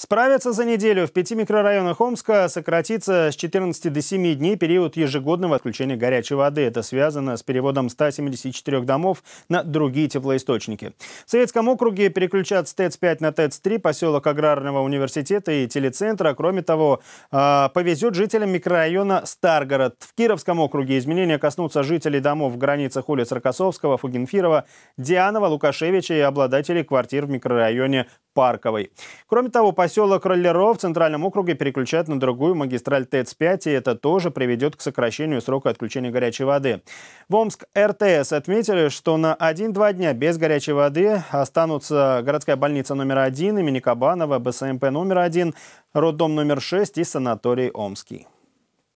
Справиться за неделю в пяти микрорайонах Омска сократится с 14 до 7 дней период ежегодного отключения горячей воды. Это связано с переводом 174 домов на другие теплоисточники. В Советском округе переключат с ТЭЦ-5 на ТЭЦ-3 поселок Аграрного университета и телецентра. Кроме того, а, повезет жителям микрорайона Старгород. В Кировском округе изменения коснутся жителей домов в границах улиц Рокоссовского, Фугенфирова, Дианова, Лукашевича и обладателей квартир в микрорайоне Парковой. Кроме того, поселок Роллеров в Центральном округе переключат на другую магистраль ТЭЦ-5, и это тоже приведет к сокращению срока отключения горячей воды. В Омск РТС отметили, что на 1-2 дня без горячей воды останутся городская больница номер 1 имени Кабанова, БСМП эм номер 1, роддом номер 6 и санаторий Омский.